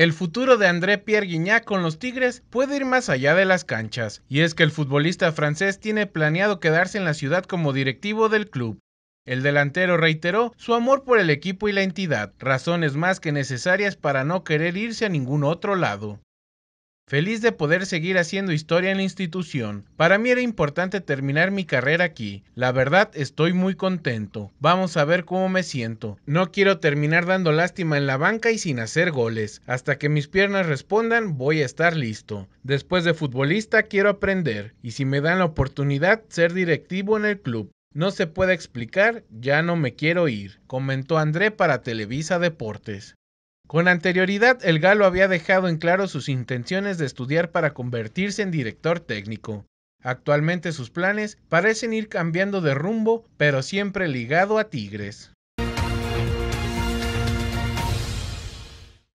El futuro de André Pierre Guignac con los Tigres puede ir más allá de las canchas, y es que el futbolista francés tiene planeado quedarse en la ciudad como directivo del club. El delantero reiteró su amor por el equipo y la entidad, razones más que necesarias para no querer irse a ningún otro lado. Feliz de poder seguir haciendo historia en la institución. Para mí era importante terminar mi carrera aquí. La verdad estoy muy contento. Vamos a ver cómo me siento. No quiero terminar dando lástima en la banca y sin hacer goles. Hasta que mis piernas respondan voy a estar listo. Después de futbolista quiero aprender y si me dan la oportunidad ser directivo en el club. No se puede explicar, ya no me quiero ir, comentó André para Televisa Deportes. Con anterioridad, el galo había dejado en claro sus intenciones de estudiar para convertirse en director técnico. Actualmente sus planes parecen ir cambiando de rumbo, pero siempre ligado a Tigres.